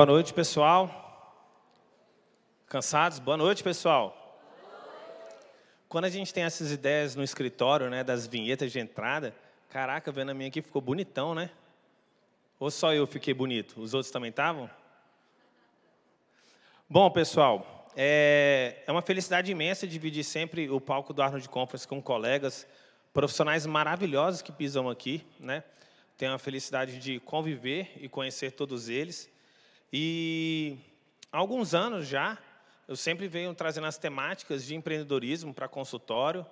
Boa noite, pessoal. Cansados? Boa noite, pessoal. Quando a gente tem essas ideias no escritório, né, das vinhetas de entrada, caraca, vendo a minha aqui ficou bonitão, né? Ou só eu fiquei bonito? Os outros também estavam? Bom, pessoal, é, é uma felicidade imensa dividir sempre o palco do Arnold Conference com colegas, profissionais maravilhosos que pisam aqui, né? Tenho a felicidade de conviver e conhecer todos eles. E há alguns anos já, eu sempre venho trazendo as temáticas de empreendedorismo para consultório.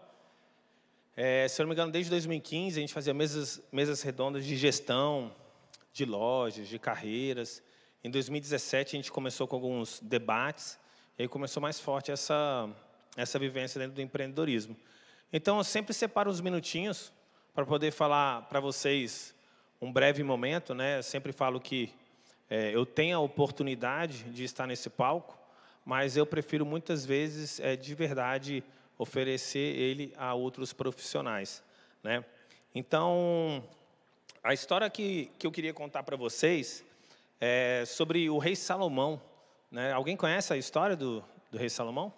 É, se eu não me engano, desde 2015 a gente fazia mesas, mesas redondas de gestão, de lojas, de carreiras. Em 2017 a gente começou com alguns debates e aí começou mais forte essa, essa vivência dentro do empreendedorismo. Então eu sempre separo uns minutinhos para poder falar para vocês um breve momento, né? Eu sempre falo que é, eu tenho a oportunidade de estar nesse palco, mas eu prefiro muitas vezes, é, de verdade, oferecer ele a outros profissionais. Né? Então, a história que, que eu queria contar para vocês é sobre o rei Salomão. Né? Alguém conhece a história do, do rei Salomão?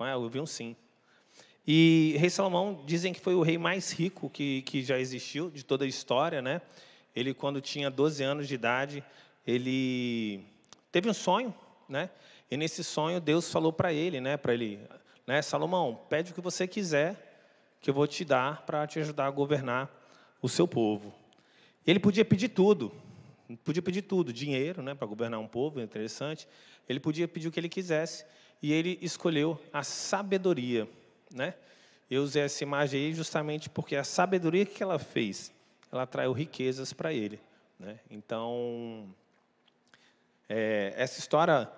Eu vi um sim. E rei Salomão dizem que foi o rei mais rico que, que já existiu de toda a história, né? Ele, quando tinha 12 anos de idade, ele teve um sonho, né? E nesse sonho Deus falou para ele, né? Para ele, né? Salomão, pede o que você quiser, que eu vou te dar para te ajudar a governar o seu povo. Ele podia pedir tudo, podia pedir tudo, dinheiro, né? Para governar um povo, é interessante. Ele podia pedir o que ele quisesse e ele escolheu a sabedoria, né? Eu usei essa imagem aí justamente porque é a sabedoria que ela fez ela atraiu riquezas para ele. Né? Então, é, essa história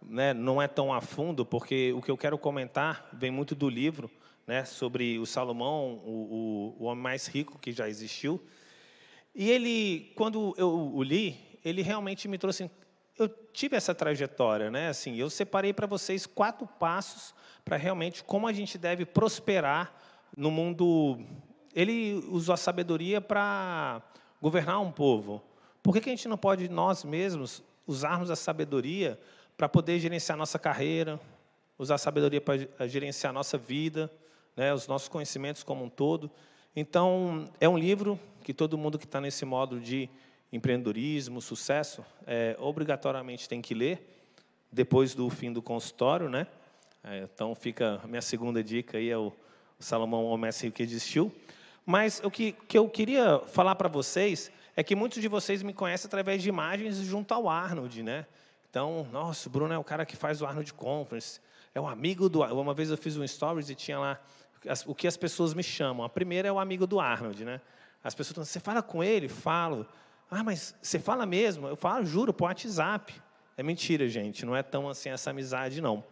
né, não é tão a fundo, porque o que eu quero comentar vem muito do livro né, sobre o Salomão, o, o, o homem mais rico que já existiu. E ele, quando eu o li, ele realmente me trouxe. Assim, eu tive essa trajetória, né? Assim, eu separei para vocês quatro passos para realmente como a gente deve prosperar no mundo ele usou a sabedoria para governar um povo. Por que, que a gente não pode nós mesmos usarmos a sabedoria para poder gerenciar nossa carreira, usar a sabedoria para gerenciar nossa vida, né, os nossos conhecimentos como um todo? Então, é um livro que todo mundo que está nesse modo de empreendedorismo, sucesso, é, obrigatoriamente tem que ler depois do fim do consultório, né? É, então fica a minha segunda dica aí é o Salomão Homem que existiu. Mas o que, que eu queria falar para vocês é que muitos de vocês me conhecem através de imagens junto ao Arnold, né? Então, nossa, o Bruno é o cara que faz o Arnold Conference, é o um amigo do. Uma vez eu fiz um stories e tinha lá o que as pessoas me chamam. A primeira é o amigo do Arnold, né? As pessoas estão, você fala com ele? Falo. Ah, mas você fala mesmo? Eu falo, juro, por WhatsApp. É mentira, gente, não é tão assim essa amizade, não.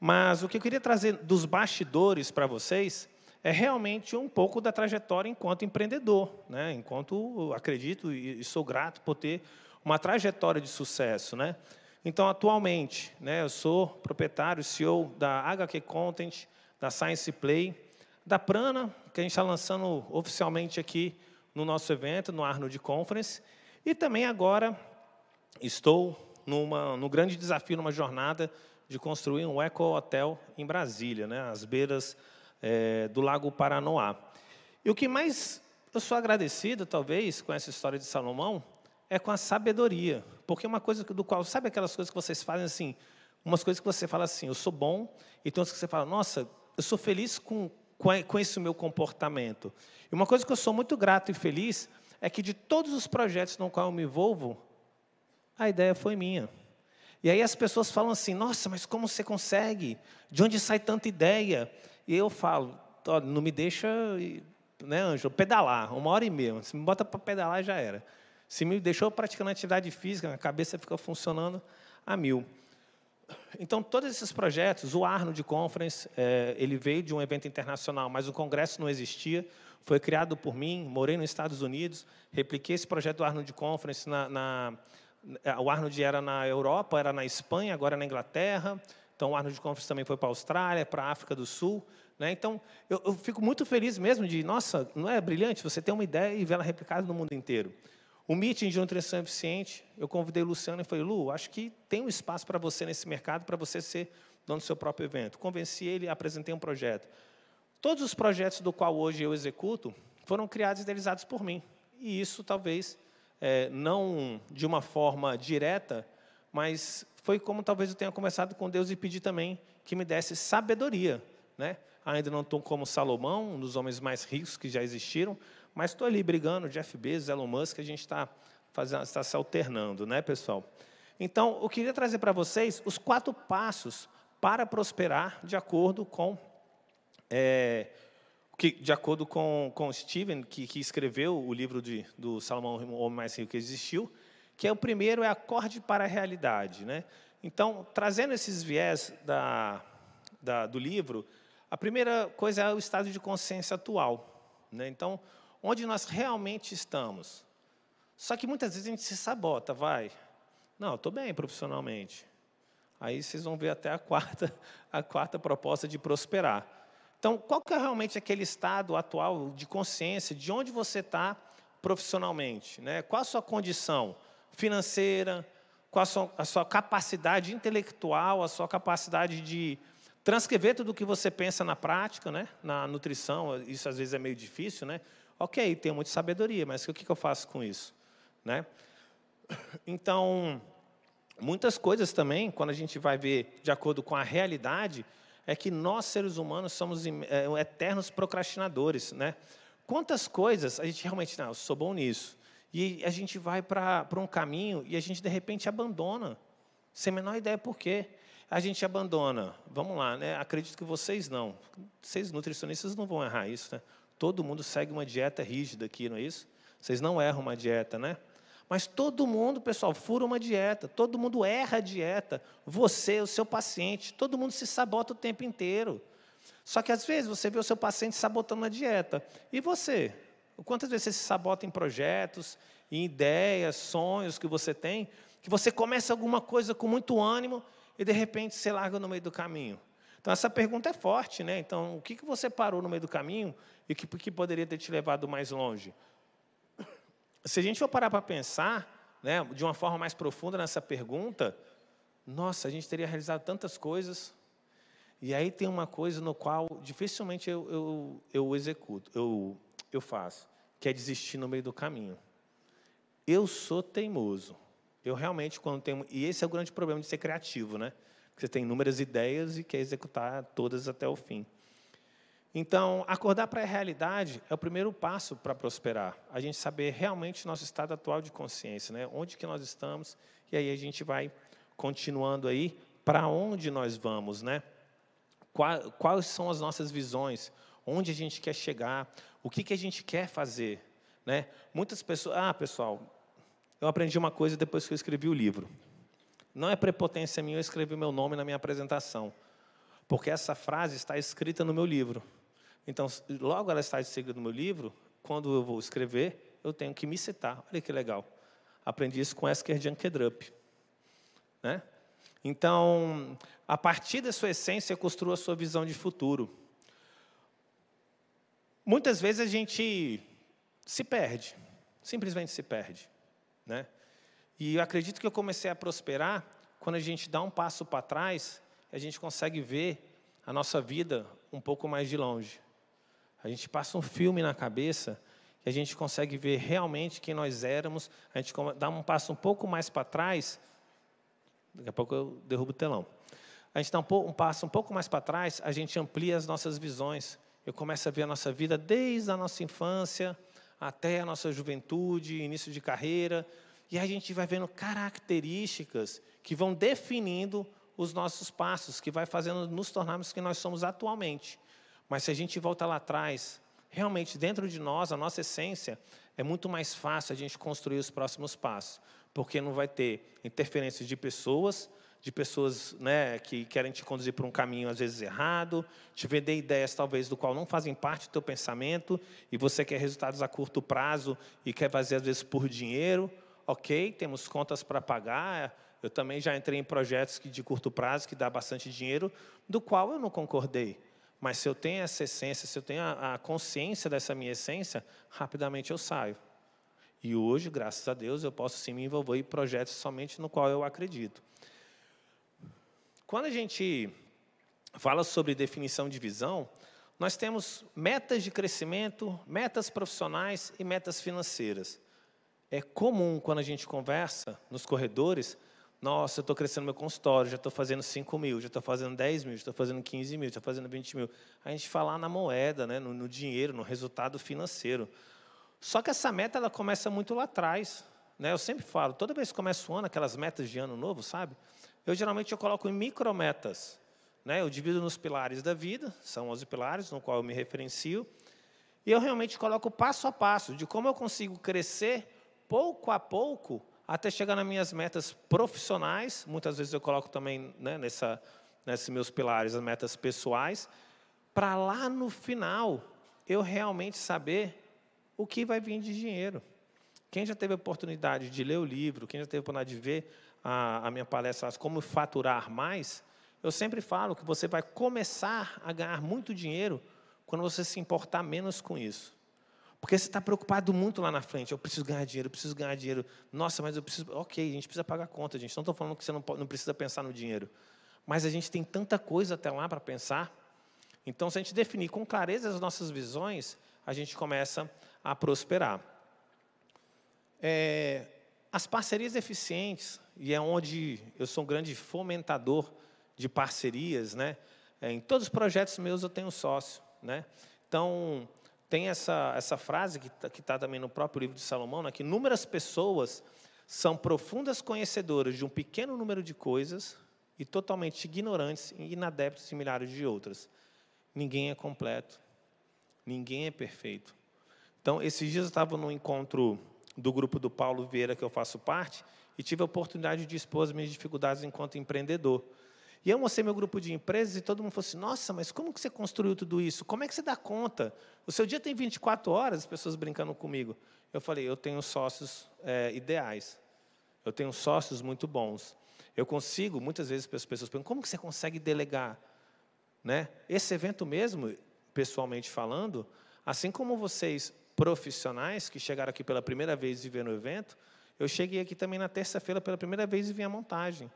Mas o que eu queria trazer dos bastidores para vocês é realmente um pouco da trajetória enquanto empreendedor, né? enquanto acredito e sou grato por ter uma trajetória de sucesso. Né? Então, atualmente, né, eu sou proprietário, CEO da HQ Content, da Science Play, da Prana, que a gente está lançando oficialmente aqui no nosso evento, no Arnold Conference, e também agora estou numa, no grande desafio, numa jornada de construir um eco-hotel em Brasília, né, às beiras é, do Lago Paranoá. E o que mais eu sou agradecido, talvez, com essa história de Salomão, é com a sabedoria. Porque uma coisa do qual, sabe aquelas coisas que vocês fazem assim? Umas coisas que você fala assim, eu sou bom, e tem outras que você fala, nossa, eu sou feliz com, com esse meu comportamento. E uma coisa que eu sou muito grato e feliz é que de todos os projetos no qual eu me envolvo, a ideia foi minha. E aí as pessoas falam assim: nossa, mas como você consegue? De onde sai tanta ideia? E eu falo, não me deixa, né, Ângelo, pedalar, uma hora e meia. Se me bota para pedalar, já era. Se me deixou praticando atividade física, a cabeça fica funcionando a mil. Então, todos esses projetos, o Arno de Conference, é, ele veio de um evento internacional, mas o congresso não existia, foi criado por mim, morei nos Estados Unidos, repliquei esse projeto do Arno de Conference na, na eh, o Arnold era na Europa, era na Espanha, agora na Inglaterra, então, o Arnold Conference também foi para a Austrália, para a África do Sul. Né? Então, eu, eu, fico muito feliz mesmo de, nossa, não é brilhante? Você tem uma ideia e vê ela replicada no mundo inteiro. O meeting de nutrição eficiente, eu convidei o Luciano e falei, Lu, acho que tem um espaço para você nesse mercado, para você ser dono do seu próprio evento. Convenci ele, apresentei um projeto. Todos os projetos do qual hoje eu executo foram criados e idealizados por mim. E isso, talvez, é, não de uma forma direta, mas foi como talvez eu tenha conversado com Deus e pedi também que me desse sabedoria. Né? Ainda não estou como Salomão, um dos homens mais ricos que já existiram, mas estou ali brigando, Jeff Bezos, Elon Musk, a gente está tá se alternando, né, pessoal? Então, eu queria trazer para vocês os quatro passos para prosperar de acordo com é, que, de acordo com, com Steven, que, que escreveu o livro de, do Salomão, o homem mais rico que existiu, que é o primeiro é acorde para a realidade. Né? Então, trazendo esses viés da, da, do livro, a primeira coisa é o estado de consciência atual. Né? Então, onde nós realmente estamos. Só que muitas vezes a gente se sabota, vai. Não, estou bem profissionalmente. Aí vocês vão ver até a quarta, a quarta proposta de prosperar. Então, qual que é realmente aquele estado atual de consciência, de onde você está profissionalmente? Né? Qual a sua condição? financeira, com a sua, a sua capacidade intelectual, a sua capacidade de transcrever tudo o que você pensa na prática, né? na nutrição, isso às vezes é meio difícil, né? Ok, tenho muita sabedoria, mas o que eu faço com isso? Né? Então, muitas coisas também, quando a gente vai ver de acordo com a realidade, é que nós, seres humanos, somos é, eternos procrastinadores. Né? Quantas coisas a gente realmente, não, eu sou bom nisso, e a gente vai para um caminho e a gente, de repente, abandona, sem a menor ideia por quê. A gente abandona, vamos lá, né? acredito que vocês não, vocês nutricionistas não vão errar isso, né? Todo mundo segue uma dieta rígida aqui, não é isso? Vocês não erram uma dieta, né? Mas todo mundo, pessoal, fura uma dieta, todo mundo erra a dieta, você, o seu paciente, todo mundo se sabota o tempo inteiro. Só que às vezes você vê o seu paciente sabotando a dieta. E você? Quantas vezes você se sabota em projetos, em ideias, sonhos que você tem, que você começa alguma coisa com muito ânimo e de repente você larga no meio do caminho? Então essa pergunta é forte, né? Então o que, que você parou no meio do caminho e que, que poderia ter te levado mais longe? Se a gente for parar para pensar, né, de uma forma mais profunda nessa pergunta, nossa, a gente teria realizado tantas coisas. E aí tem uma coisa no qual dificilmente eu, eu, eu executo, eu eu faço, que é desistir no meio do caminho. Eu sou teimoso. Eu realmente, quando tenho. E esse é o grande problema de ser criativo, né? você tem inúmeras ideias e quer executar todas até o fim. Então, acordar para a realidade é o primeiro passo para prosperar. A gente saber realmente nosso estado atual de consciência, né? onde que nós estamos, e aí a gente vai continuando aí para onde nós vamos, né? Quais são as nossas visões, onde a gente quer chegar, o que, que a gente quer fazer. Né? Muitas pessoas. Ah, pessoal, eu aprendi uma coisa depois que eu escrevi o livro. Não é prepotência minha eu escrevi meu nome na minha apresentação, porque essa frase está escrita no meu livro. Então, logo ela está escrita no meu livro, quando eu vou escrever, eu tenho que me citar. Olha que legal. Aprendi isso com Esker Jankedrup. Né? Então, a partir da sua essência, construa a sua visão de futuro. Muitas vezes a gente se perde, simplesmente se perde. Né? E eu acredito que eu comecei a prosperar quando a gente dá um passo para trás, a gente consegue ver a nossa vida um pouco mais de longe. A gente passa um filme na cabeça e a gente consegue ver realmente quem nós éramos. A gente dá um passo um pouco mais para trás. Daqui a pouco eu derrubo o telão. A gente dá um, um passo um pouco mais para trás, a gente amplia as nossas visões eu começo a ver a nossa vida desde a nossa infância até a nossa juventude, início de carreira, e a gente vai vendo características que vão definindo os nossos passos, que vai fazendo nos tornarmos quem nós somos atualmente. Mas se a gente volta lá atrás, realmente dentro de nós, a nossa essência, é muito mais fácil a gente construir os próximos passos, porque não vai ter interferência de pessoas, de pessoas né, que querem te conduzir por um caminho às vezes errado, te vender ideias talvez do qual não fazem parte do teu pensamento e você quer resultados a curto prazo e quer fazer às vezes por dinheiro. Ok, temos contas para pagar. Eu também já entrei em projetos que, de curto prazo que dá bastante dinheiro, do qual eu não concordei. Mas se eu tenho essa essência, se eu tenho a, a consciência dessa minha essência, rapidamente eu saio. E hoje, graças a Deus, eu posso sim me envolver em projetos somente no qual eu acredito. Quando a gente fala sobre definição de visão, nós temos metas de crescimento, metas profissionais e metas financeiras. É comum quando a gente conversa nos corredores, nossa, eu estou crescendo meu consultório, já estou fazendo 5 mil, já estou fazendo 10 mil, já estou fazendo 15 mil, já estou fazendo 20 mil. A gente falar na moeda, né, no, no dinheiro, no resultado financeiro. Só que essa meta ela começa muito lá atrás. Né? Eu sempre falo, toda vez que começa o ano, aquelas metas de ano novo, sabe? Eu geralmente eu coloco em micrometas. Né? Eu divido nos pilares da vida, são 11 pilares no qual eu me referencio, e eu realmente coloco passo a passo de como eu consigo crescer pouco a pouco até chegar nas minhas metas profissionais. Muitas vezes eu coloco também né, nessa, nesses meus pilares as metas pessoais, para lá no final eu realmente saber o que vai vir de dinheiro. Quem já teve a oportunidade de ler o livro, quem já teve a oportunidade de ver a, a minha palestra Como Faturar Mais, eu sempre falo que você vai começar a ganhar muito dinheiro quando você se importar menos com isso. Porque você está preocupado muito lá na frente. Eu preciso ganhar dinheiro, eu preciso ganhar dinheiro. Nossa, mas eu preciso. Ok, a gente precisa pagar a conta, gente. Não estou falando que você não, não precisa pensar no dinheiro. Mas a gente tem tanta coisa até lá para pensar. Então, se a gente definir com clareza as nossas visões, a gente começa a prosperar. É, as parcerias eficientes, e é onde eu sou um grande fomentador de parcerias, né? É, em todos os projetos meus eu tenho sócio, né? Então, tem essa, essa frase que está tá também no próprio livro de Salomão, né, que inúmeras pessoas são profundas conhecedoras de um pequeno número de coisas e totalmente ignorantes e inadeptos em milhares de outras. Ninguém é completo, ninguém é perfeito. Então, esses dias eu estava num encontro do grupo do Paulo Vieira, que eu faço parte, e tive a oportunidade de expor as minhas dificuldades enquanto empreendedor. E eu mostrei meu grupo de empresas e todo mundo falou assim: nossa, mas como que você construiu tudo isso? Como é que você dá conta? O seu dia tem 24 horas, as pessoas brincando comigo. Eu falei: eu tenho sócios é, ideais, eu tenho sócios muito bons. Eu consigo, muitas vezes as pessoas perguntam: como que você consegue delegar? Né? Esse evento mesmo, pessoalmente falando, assim como vocês profissionais que chegaram aqui pela primeira vez e vieram no evento, eu cheguei aqui também na terça-feira pela primeira vez e vim à montagem.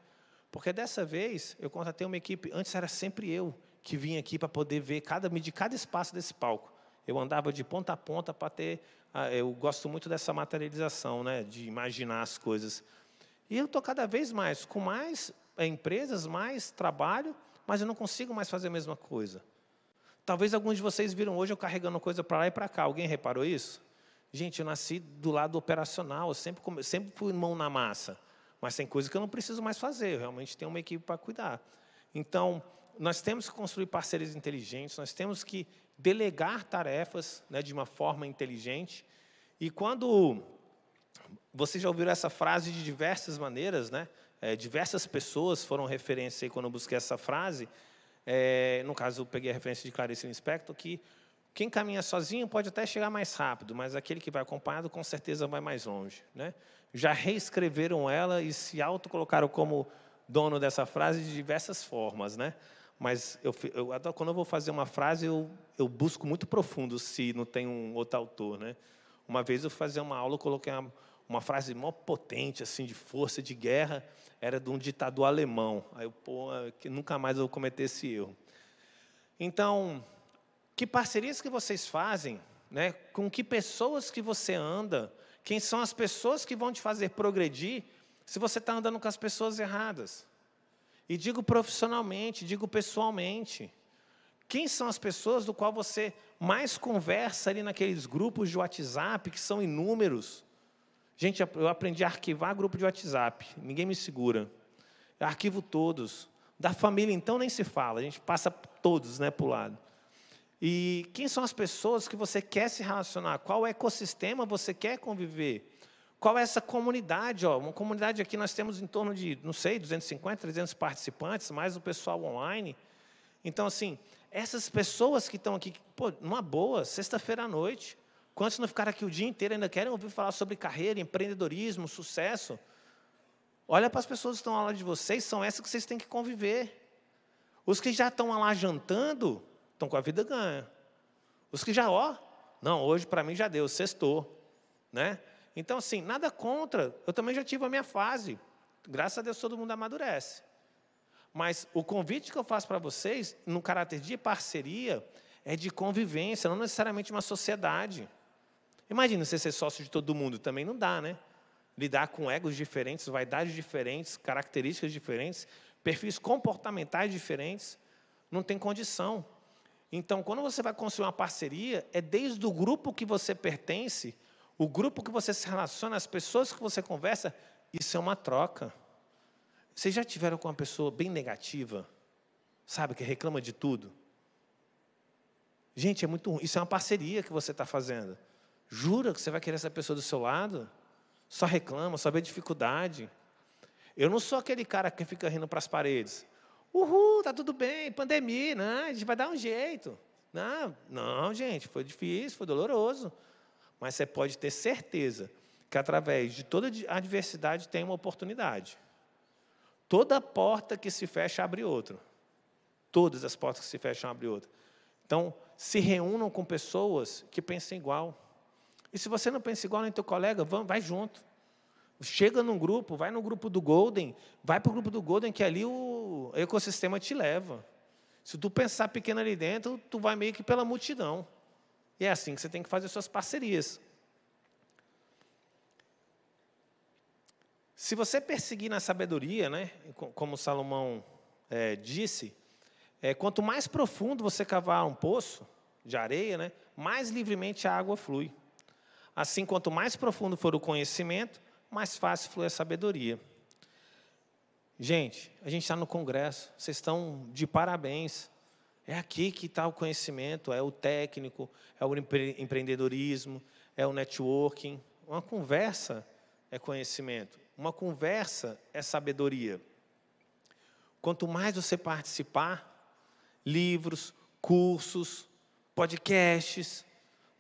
Porque dessa vez eu contratei uma equipe, antes era sempre eu que vinha aqui para poder ver cada medir cada espaço desse palco. Eu andava de ponta a ponta para ter, ah, eu gosto muito dessa materialização, né, de imaginar as coisas. E eu estou cada vez mais com mais eh, empresas, mais trabalho, mas eu não consigo mais fazer a mesma coisa. Talvez alguns de vocês viram hoje eu carregando coisa para lá e para cá. Alguém reparou isso? Gente, eu nasci do lado operacional, eu sempre, sempre fui mão na massa. Mas tem coisa que eu não preciso mais fazer, eu realmente tenho uma equipe para cuidar. Então, nós temos que construir parceiros inteligentes, nós temos que delegar tarefas né, de uma forma inteligente. E quando vocês já ouviram essa frase de diversas maneiras, né? É, diversas pessoas foram referência aí quando eu busquei essa frase. É, no caso, eu peguei a referência de Clarice Lispector, que quem caminha sozinho pode até chegar mais rápido, mas aquele que vai acompanhado com certeza vai mais longe. Né? Já reescreveram ela e se autocolocaram como dono dessa frase de diversas formas. Né? Mas eu, eu, quando eu vou fazer uma frase, eu, eu busco muito profundo se não tem um outro autor. Né? Uma vez eu fazer uma aula, eu coloquei uma uma frase mó potente, assim, de força, de guerra, era de um ditador alemão. Aí eu, pô, é que nunca mais eu vou cometer esse erro. Então, que parcerias que vocês fazem, né? com que pessoas que você anda, quem são as pessoas que vão te fazer progredir se você está andando com as pessoas erradas. E digo profissionalmente, digo pessoalmente. Quem são as pessoas do qual você mais conversa ali naqueles grupos de WhatsApp, que são inúmeros, Gente, eu aprendi a arquivar grupo de WhatsApp, ninguém me segura. Eu arquivo todos. Da família, então, nem se fala, a gente passa todos né, para o lado. E quem são as pessoas que você quer se relacionar? Qual ecossistema você quer conviver? Qual é essa comunidade? Ó, uma comunidade aqui nós temos em torno de, não sei, 250, 300 participantes, mais o pessoal online. Então, assim, essas pessoas que estão aqui, pô, numa boa, sexta-feira à noite, Quantos não ficaram aqui o dia inteiro ainda querem ouvir falar sobre carreira, empreendedorismo, sucesso? Olha para as pessoas que estão lá de vocês, são essas que vocês têm que conviver. Os que já estão lá jantando, estão com a vida ganha. Os que já, ó, não, hoje para mim já deu, sextou, né? Então, assim, nada contra, eu também já tive a minha fase. Graças a Deus todo mundo amadurece. Mas o convite que eu faço para vocês, no caráter de parceria, é de convivência, não necessariamente uma sociedade. Imagina você ser sócio de todo mundo, também não dá, né? Lidar com egos diferentes, vaidades diferentes, características diferentes, perfis comportamentais diferentes, não tem condição. Então, quando você vai construir uma parceria, é desde o grupo que você pertence, o grupo que você se relaciona, as pessoas que você conversa, isso é uma troca. Vocês já tiveram com uma pessoa bem negativa, sabe, que reclama de tudo? Gente, é muito ruim. Isso é uma parceria que você está fazendo. Jura que você vai querer essa pessoa do seu lado? Só reclama, só vê dificuldade. Eu não sou aquele cara que fica rindo para as paredes. Uhul, tá tudo bem, pandemia, né? a gente vai dar um jeito. Não, né? não, gente, foi difícil, foi doloroso. Mas você pode ter certeza que através de toda adversidade tem uma oportunidade. Toda porta que se fecha abre outra. Todas as portas que se fecham abrem outra. Então, se reúnam com pessoas que pensam igual. E se você não pensa igual no teu colega, vai junto. Chega num grupo, vai no grupo do Golden, vai para o grupo do Golden, que ali o ecossistema te leva. Se tu pensar pequeno ali dentro, tu vai meio que pela multidão. E é assim que você tem que fazer suas parcerias. Se você perseguir na sabedoria, né, como Salomão é, disse, é, quanto mais profundo você cavar um poço de areia, né, mais livremente a água flui. Assim, quanto mais profundo for o conhecimento, mais fácil flui a sabedoria. Gente, a gente está no congresso, vocês estão de parabéns. É aqui que está o conhecimento, é o técnico, é o empreendedorismo, é o networking. Uma conversa é conhecimento, uma conversa é sabedoria. Quanto mais você participar, livros, cursos, podcasts,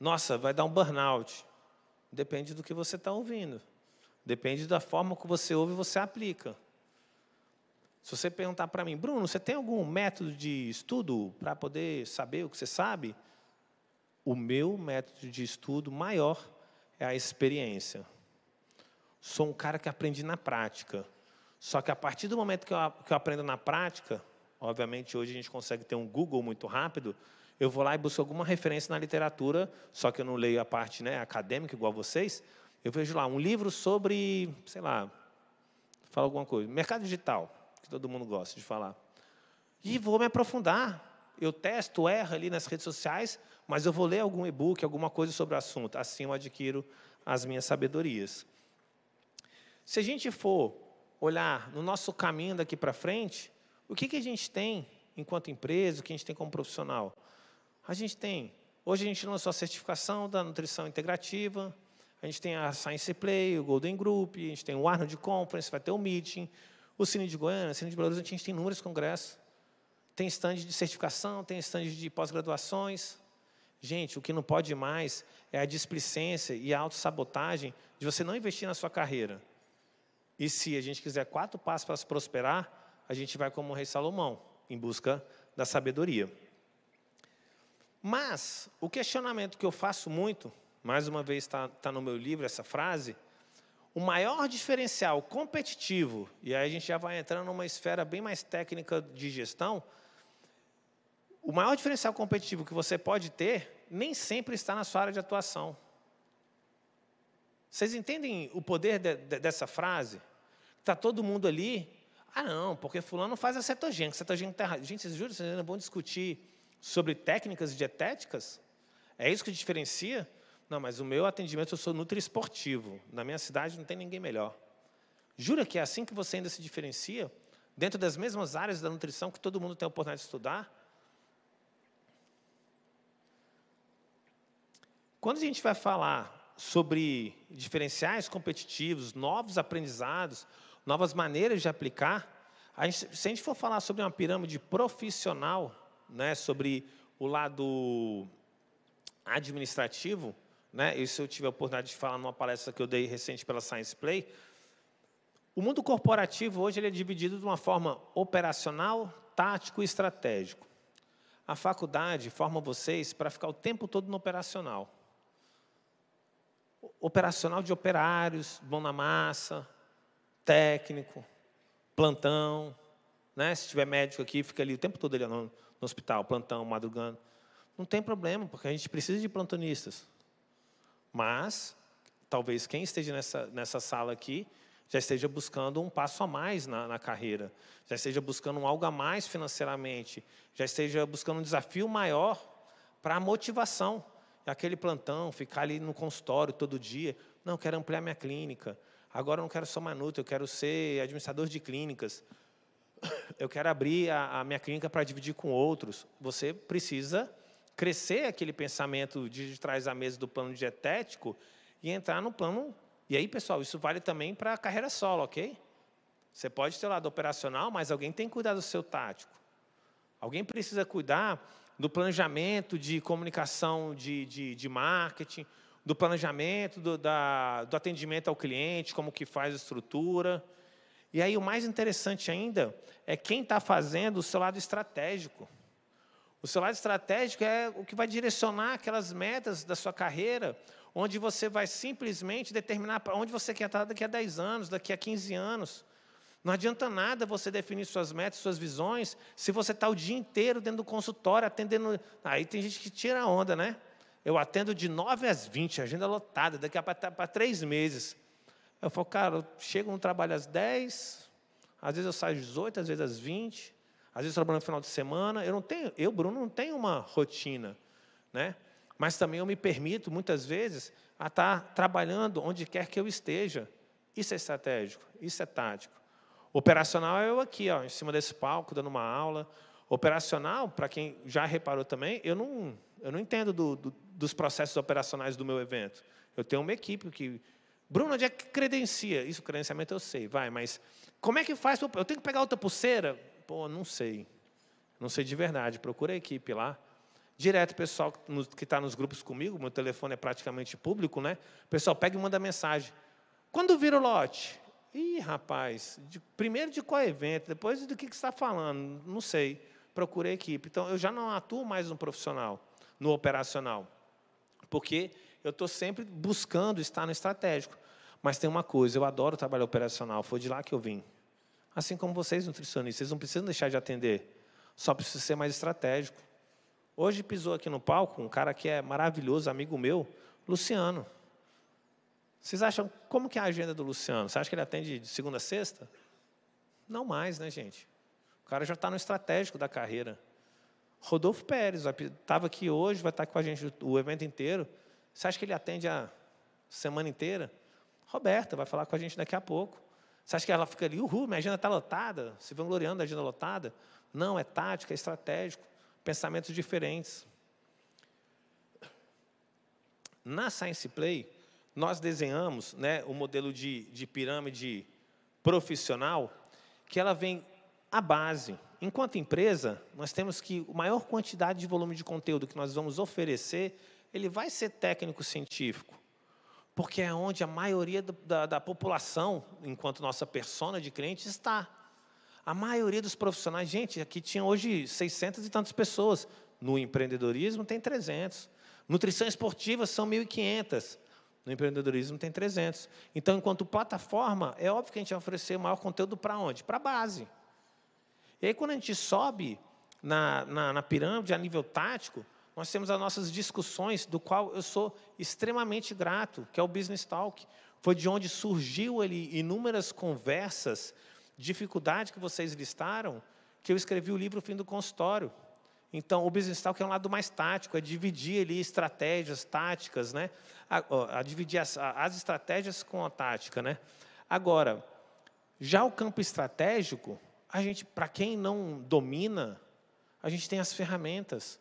nossa, vai dar um burnout. Depende do que você está ouvindo. Depende da forma que você ouve e você aplica. Se você perguntar para mim, Bruno, você tem algum método de estudo para poder saber o que você sabe? O meu método de estudo maior é a experiência. Sou um cara que aprendi na prática. Só que a partir do momento que eu, que eu aprendo na prática, obviamente hoje a gente consegue ter um Google muito rápido, eu vou lá e busco alguma referência na literatura, só que eu não leio a parte né, acadêmica igual vocês, eu vejo lá um livro sobre, sei lá, fala alguma coisa, mercado digital, que todo mundo gosta de falar. E vou me aprofundar. Eu testo, erro ali nas redes sociais, mas eu vou ler algum e-book, alguma coisa sobre o assunto. Assim eu adquiro as minhas sabedorias. Se a gente for olhar no nosso caminho daqui para frente, o que, que a gente tem enquanto empresa, o que a gente tem como profissional? A gente tem, hoje a gente lançou a certificação da nutrição integrativa, a gente tem a Science Play, o Golden Group, a gente tem o Arnold Conference, vai ter o meeting, o Cine de Goiânia, o Cine de Belo Horizonte, a gente tem inúmeros congressos. Tem stand de certificação, tem stand de pós-graduações. Gente, o que não pode mais é a displicência e a autossabotagem de você não investir na sua carreira. E se a gente quiser quatro passos para prosperar, a gente vai como o rei Salomão, em busca da sabedoria. Mas o questionamento que eu faço muito, mais uma vez está tá no meu livro essa frase, o maior diferencial competitivo, e aí a gente já vai entrando numa esfera bem mais técnica de gestão, o maior diferencial competitivo que você pode ter nem sempre está na sua área de atuação. Vocês entendem o poder de, de, dessa frase? Está todo mundo ali. Ah, não, porque fulano faz a cetogênica. Cetogênica está... Gente, vocês juram? Vocês não vão discutir sobre técnicas dietéticas? É isso que diferencia? Não, mas o meu atendimento, eu sou nutri esportivo Na minha cidade não tem ninguém melhor. Jura que é assim que você ainda se diferencia? Dentro das mesmas áreas da nutrição que todo mundo tem a oportunidade de estudar? Quando a gente vai falar sobre diferenciais competitivos, novos aprendizados, novas maneiras de aplicar, a gente, se a gente for falar sobre uma pirâmide profissional, né, sobre o lado administrativo, né, isso eu tive a oportunidade de falar numa palestra que eu dei recente pela Science Play. O mundo corporativo hoje ele é dividido de uma forma operacional, tático e estratégico. A faculdade forma vocês para ficar o tempo todo no operacional. Operacional de operários, mão na massa, técnico, plantão. Né? Se tiver médico aqui, fica ali o tempo todo ele andando no hospital, plantão, madrugando. Não tem problema, porque a gente precisa de plantonistas. Mas, talvez quem esteja nessa, nessa sala aqui já esteja buscando um passo a mais na, na carreira, já esteja buscando um algo a mais financeiramente, já esteja buscando um desafio maior para a motivação. É aquele plantão, ficar ali no consultório todo dia. Não, quero ampliar minha clínica. Agora eu não quero só manuta, eu quero ser administrador de clínicas. eu quero abrir a, a minha clínica para dividir com outros. Você precisa crescer aquele pensamento de trás da mesa do plano dietético e entrar no plano. E aí, pessoal, isso vale também para a carreira solo, ok? Você pode ter o lado operacional, mas alguém tem que cuidar do seu tático. Alguém precisa cuidar do planejamento de comunicação de, de, de marketing, do planejamento do, da, do atendimento ao cliente, como que faz a estrutura. E aí o mais interessante ainda é quem está fazendo o seu lado estratégico. O seu lado estratégico é o que vai direcionar aquelas metas da sua carreira, onde você vai simplesmente determinar para onde você quer estar daqui a 10 anos, daqui a 15 anos. Não adianta nada você definir suas metas, suas visões, se você está o dia inteiro dentro do consultório, atendendo. Aí tem gente que tira a onda, né? Eu atendo de 9 às 20, agenda lotada, daqui a para três meses. Eu falo, cara, eu chego no trabalho às 10, às vezes eu saio às 18, às vezes às 20, às vezes eu trabalho no final de semana. Eu não tenho, eu, Bruno, não tenho uma rotina, né? Mas também eu me permito, muitas vezes, a estar trabalhando onde quer que eu esteja. Isso é estratégico, isso é tático. Operacional é eu aqui, ó, em cima desse palco, dando uma aula. Operacional, para quem já reparou também, eu não, eu não entendo do, do, dos processos operacionais do meu evento. Eu tenho uma equipe que Bruno, onde é que credencia? Isso, credenciamento eu sei, vai, mas como é que faz? Eu tenho que pegar outra pulseira? Pô, não sei. Não sei de verdade. Procura a equipe lá. Direto, pessoal que está nos grupos comigo, meu telefone é praticamente público, né? Pessoal, pega e manda mensagem. Quando vira o lote? Ih, rapaz, de, primeiro de qual evento, depois do que, que você está falando, não sei. Procura a equipe. Então, eu já não atuo mais no profissional, no operacional, porque eu estou sempre buscando estar no estratégico. Mas tem uma coisa, eu adoro trabalho operacional, foi de lá que eu vim. Assim como vocês, nutricionistas, vocês não precisam deixar de atender, só precisa ser mais estratégico. Hoje pisou aqui no palco um cara que é maravilhoso, amigo meu, Luciano. Vocês acham como que é a agenda do Luciano? Você acha que ele atende de segunda a sexta? Não mais, né, gente? O cara já está no estratégico da carreira. Rodolfo Pérez estava aqui hoje, vai estar com a gente o evento inteiro. Você acha que ele atende a semana inteira? Roberta vai falar com a gente daqui a pouco. Você acha que ela fica ali, uhul, minha agenda está lotada, se vangloriando da agenda lotada? Não, é tática, é estratégico, pensamentos diferentes. Na Science Play, nós desenhamos né, o modelo de, de pirâmide profissional, que ela vem à base. Enquanto empresa, nós temos que a maior quantidade de volume de conteúdo que nós vamos oferecer ele vai ser técnico científico, porque é onde a maioria da, da população, enquanto nossa persona de cliente, está. A maioria dos profissionais, gente, aqui tinha hoje 600 e tantas pessoas. No empreendedorismo tem 300. Nutrição esportiva são 1.500. No empreendedorismo tem 300. Então, enquanto plataforma, é óbvio que a gente vai oferecer maior conteúdo para onde? Para a base. E aí, quando a gente sobe na, na, na pirâmide a nível tático, nós temos as nossas discussões, do qual eu sou extremamente grato, que é o Business Talk. Foi de onde surgiu ali inúmeras conversas, dificuldade que vocês listaram, que eu escrevi o livro Fim do Consultório. Então, o business talk é um lado mais tático, é dividir ali estratégias, táticas, né? A, a dividir as, as, estratégias com a tática, né? Agora, já o campo estratégico, a gente, para quem não domina, a gente tem as ferramentas.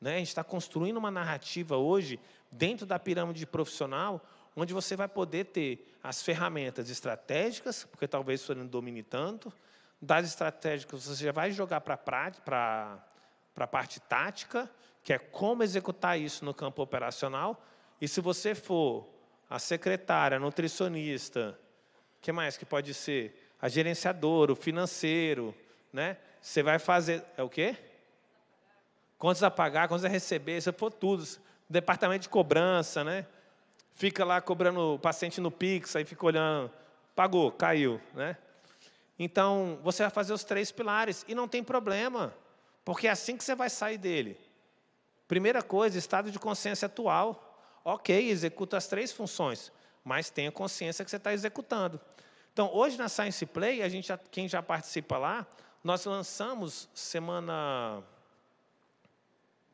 Né? A gente está construindo uma narrativa hoje, dentro da pirâmide profissional, onde você vai poder ter as ferramentas estratégicas, porque talvez você não domine tanto, das estratégicas você já vai jogar para a parte tática, que é como executar isso no campo operacional, e se você for a secretária, a nutricionista, o que mais que pode ser? A gerenciadora, o financeiro, né? Você vai fazer... É o quê? contas a pagar, contas a receber, você for tudo. Departamento de cobrança, né? Fica lá cobrando o paciente no Pix, aí fica olhando, pagou, caiu, né? Então, você vai fazer os três pilares e não tem problema, porque é assim que você vai sair dele. Primeira coisa, estado de consciência atual. OK, executa as três funções, mas tenha consciência que você está executando. Então, hoje na Science Play, a gente quem já participa lá, nós lançamos semana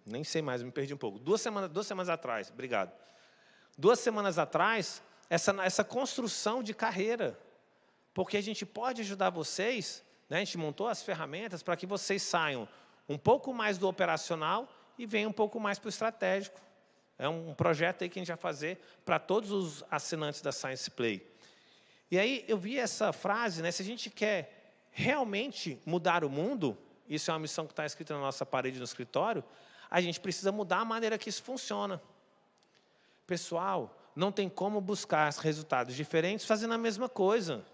nem sei mais, me perdi um pouco. Duas semanas, duas semanas atrás, obrigado. Duas semanas atrás, essa, essa construção de carreira. Porque a gente pode ajudar vocês, né? a gente montou as ferramentas para que vocês saiam um pouco mais do operacional e venham um pouco mais para o estratégico. É um projeto aí que a gente vai fazer para todos os assinantes da Science Play. E aí eu vi essa frase, né? Se a gente quer realmente mudar o mundo, isso é uma missão que está escrita na nossa parede no escritório, a gente precisa mudar a maneira que isso funciona. Pessoal, não tem como buscar resultados diferentes fazendo a mesma coisa.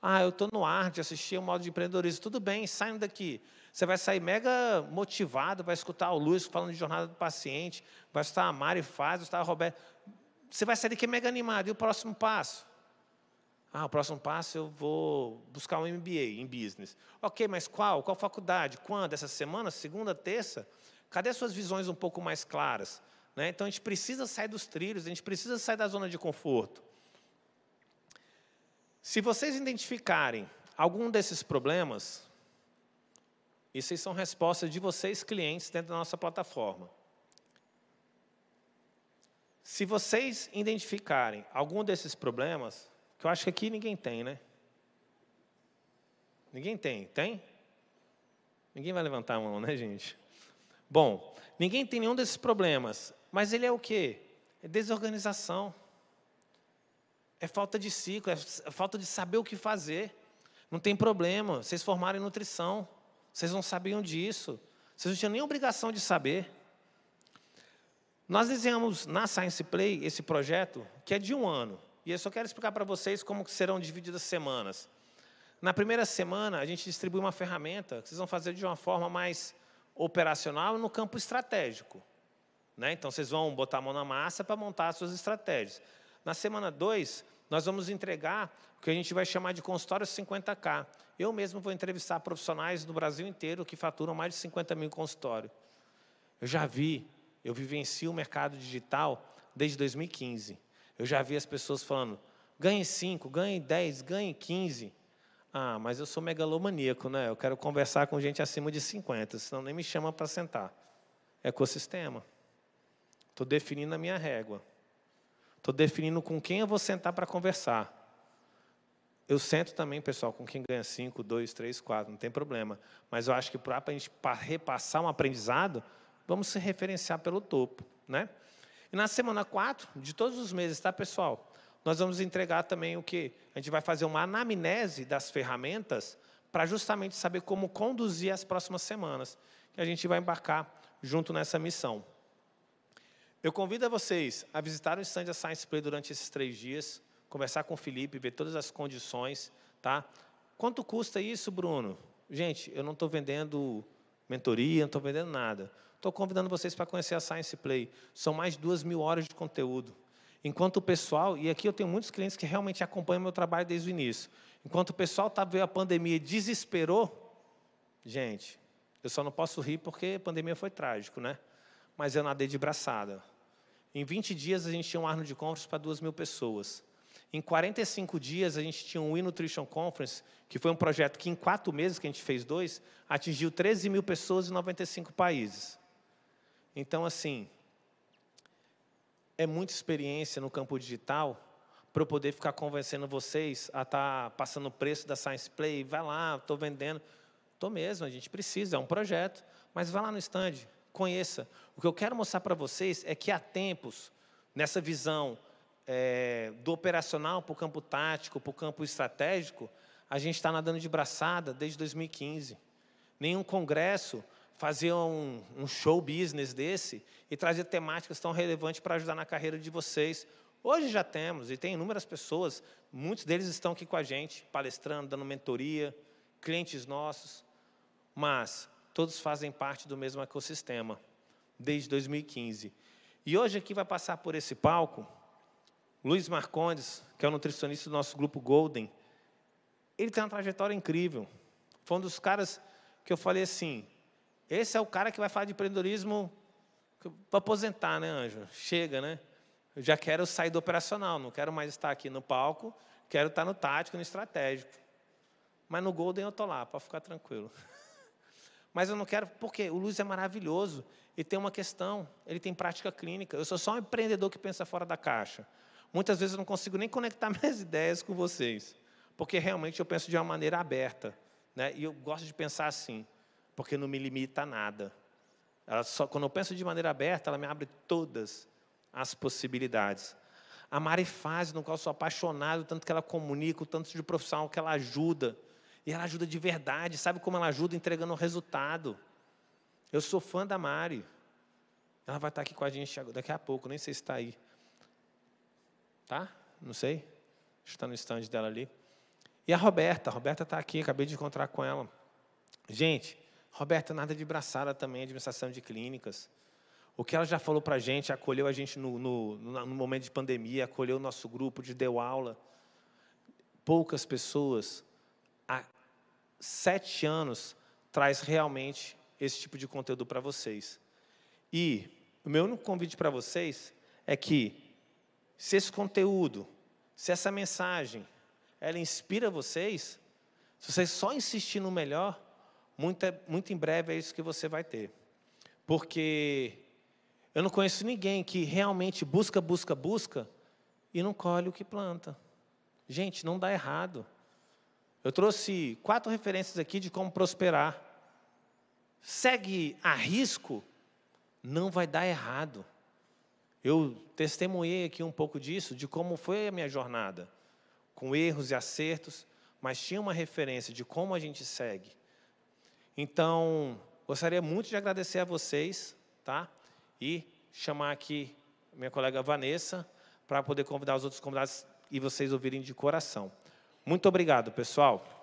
Ah, eu estou no ar de assistir o modo de empreendedorismo. Tudo bem, saindo daqui. Você vai sair mega motivado, vai escutar o Luiz falando de jornada do paciente, vai escutar a Mari Faz, vai escutar a Roberto. Você vai sair daqui mega animado. E o próximo passo? Ah, o próximo passo eu vou buscar um MBA em business. Ok, mas qual? Qual faculdade? Quando? Essa semana? Segunda, terça? Cadê suas visões um pouco mais claras? Né? Então a gente precisa sair dos trilhos, a gente precisa sair da zona de conforto. Se vocês identificarem algum desses problemas, isso são respostas de vocês, clientes, dentro da nossa plataforma. Se vocês identificarem algum desses problemas, que eu acho que aqui ninguém tem, né? Ninguém tem, tem? Ninguém vai levantar a mão, né, gente? Bom, ninguém tem nenhum desses problemas, mas ele é o quê? É desorganização. É falta de ciclo, é, é falta de saber o que fazer. Não tem problema, vocês formaram em nutrição, vocês não sabiam disso, vocês não tinham nem obrigação de saber. Nós desenhamos na Science Play esse projeto, que é de um ano, e eu só quero explicar para vocês como serão divididas as semanas. Na primeira semana, a gente distribui uma ferramenta que vocês vão fazer de uma forma mais operacional e no campo estratégico. Né? Então, vocês vão botar a mão na massa para montar as suas estratégias. Na semana 2, nós vamos entregar o que a gente vai chamar de consultório 50K. Eu mesmo vou entrevistar profissionais do Brasil inteiro que faturam mais de 50 mil consultório. Eu já vi, eu vivencio o mercado digital desde 2015. Eu já vi as pessoas falando, ganhe 5, ganhe 10, ganhe 15. Ah, mas eu sou megalomaníaco, né? Eu quero conversar com gente acima de 50, senão nem me chama para sentar. É ecossistema. Estou definindo a minha régua. Estou definindo com quem eu vou sentar para conversar. Eu sento também, pessoal, com quem ganha 5, 2, 3, 4, não tem problema. Mas eu acho que para a gente repassar um aprendizado, vamos se referenciar pelo topo. Né? E na semana 4, de todos os meses, tá, pessoal? nós vamos entregar também o que? A gente vai fazer uma anamnese das ferramentas para justamente saber como conduzir as próximas semanas. Que a gente vai embarcar junto nessa missão. Eu convido a vocês a visitar o stand da Science Play durante esses três dias, conversar com o Felipe, ver todas as condições, tá? Quanto custa isso, Bruno? Gente, eu não estou vendendo mentoria, não estou vendendo nada. Estou convidando vocês para conhecer a Science Play. São mais de duas mil horas de conteúdo. Enquanto o pessoal, e aqui eu tenho muitos clientes que realmente acompanham meu trabalho desde o início. Enquanto o pessoal tá, veio a pandemia e desesperou, gente, eu só não posso rir porque a pandemia foi trágico, né? Mas eu nadei de braçada. Em 20 dias a gente tinha um arno de conference para 2 mil pessoas. Em 45 dias a gente tinha um e-nutrition conference, que foi um projeto que em quatro meses que a gente fez dois, atingiu 13 mil pessoas em 95 países. Então assim, é muita experiência no campo digital para eu poder ficar convencendo vocês a estar tá passando o preço da Science Play. Vai lá, estou vendendo. Estou mesmo, a gente precisa, é um projeto. Mas vá lá no stand, conheça. O que eu quero mostrar para vocês é que há tempos, nessa visão é, do operacional para o campo tático, para o campo estratégico, a gente está nadando de braçada desde 2015. Nenhum congresso fazer um, um show business desse e trazer temáticas tão relevantes para ajudar na carreira de vocês. Hoje já temos, e tem inúmeras pessoas, muitos deles estão aqui com a gente, palestrando, dando mentoria, clientes nossos, mas todos fazem parte do mesmo ecossistema, desde 2015. E hoje aqui vai passar por esse palco Luiz Marcondes, que é o nutricionista do nosso grupo Golden. Ele tem uma trajetória incrível. Foi um dos caras que eu falei assim: esse é o cara que vai falar de empreendedorismo para aposentar, né, Anjo? Chega, né? Eu já quero sair do operacional, não quero mais estar aqui no palco, quero estar no tático, no estratégico. Mas no Golden eu estou lá, para ficar tranquilo. Mas eu não quero, porque o Luiz é maravilhoso, ele tem uma questão, ele tem prática clínica. Eu sou só um empreendedor que pensa fora da caixa. Muitas vezes eu não consigo nem conectar minhas ideias com vocês, porque realmente eu penso de uma maneira aberta, né? e eu gosto de pensar assim porque não me limita a nada. Ela só, quando eu penso de maneira aberta, ela me abre todas as possibilidades. A Mari faz, no qual eu sou apaixonado, tanto que ela comunica, o tanto de profissional que ela ajuda. E ela ajuda de verdade, sabe como ela ajuda? Entregando o resultado. Eu sou fã da Mari. Ela vai estar aqui com a gente daqui a pouco, nem sei se está aí. Tá? Não sei. Está no stand dela ali. E a Roberta, a Roberta está aqui, acabei de encontrar com ela. Gente, Roberta nada de braçada também, administração de clínicas. O que ela já falou para a gente, acolheu a gente no, no, no, momento de pandemia, acolheu o nosso grupo, de deu aula. Poucas pessoas, há sete anos, traz realmente esse tipo de conteúdo para vocês. E o meu único convite para vocês é que, se esse conteúdo, se essa mensagem, ela inspira vocês, se vocês só insistir no melhor, muito, muito em breve é isso que você vai ter. Porque eu não conheço ninguém que realmente busca, busca, busca e não colhe o que planta. Gente, não dá errado. Eu trouxe quatro referências aqui de como prosperar. Segue a risco, não vai dar errado. Eu testemunhei aqui um pouco disso, de como foi a minha jornada, com erros e acertos, mas tinha uma referência de como a gente segue então, gostaria muito de agradecer a vocês, tá? E chamar aqui minha colega Vanessa para poder convidar os outros convidados e vocês ouvirem de coração. Muito obrigado, pessoal.